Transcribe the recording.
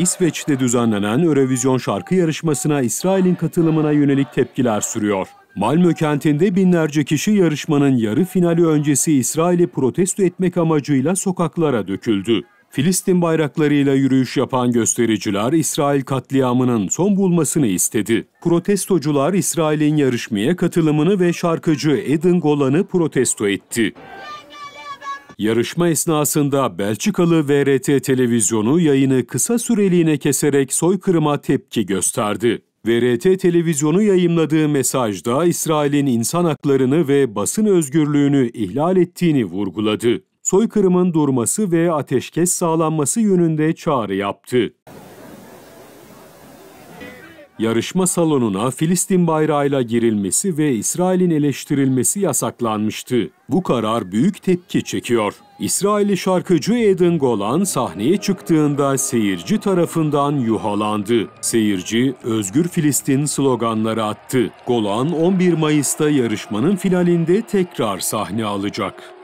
İsveç'te düzenlenen Eurovision şarkı yarışmasına İsrail'in katılımına yönelik tepkiler sürüyor. Malmö kentinde binlerce kişi yarışmanın yarı finali öncesi İsrail'i protesto etmek amacıyla sokaklara döküldü. Filistin bayraklarıyla yürüyüş yapan göstericiler İsrail katliamının son bulmasını istedi. Protestocular İsrail'in yarışmaya katılımını ve şarkıcı Eden Golan'ı protesto etti. Yarışma esnasında Belçikalı VRT televizyonu yayını kısa süreliğine keserek soykırıma tepki gösterdi. VRT televizyonu yayımladığı mesajda İsrail'in insan haklarını ve basın özgürlüğünü ihlal ettiğini vurguladı. Soykırımın durması ve ateşkes sağlanması yönünde çağrı yaptı yarışma salonuna Filistin bayrağıyla girilmesi ve İsrail'in eleştirilmesi yasaklanmıştı. Bu karar büyük tepki çekiyor. İsrailli şarkıcı Eden Golan sahneye çıktığında seyirci tarafından yuhalandı. Seyirci Özgür Filistin sloganları attı. Golan 11 Mayıs'ta yarışmanın finalinde tekrar sahne alacak.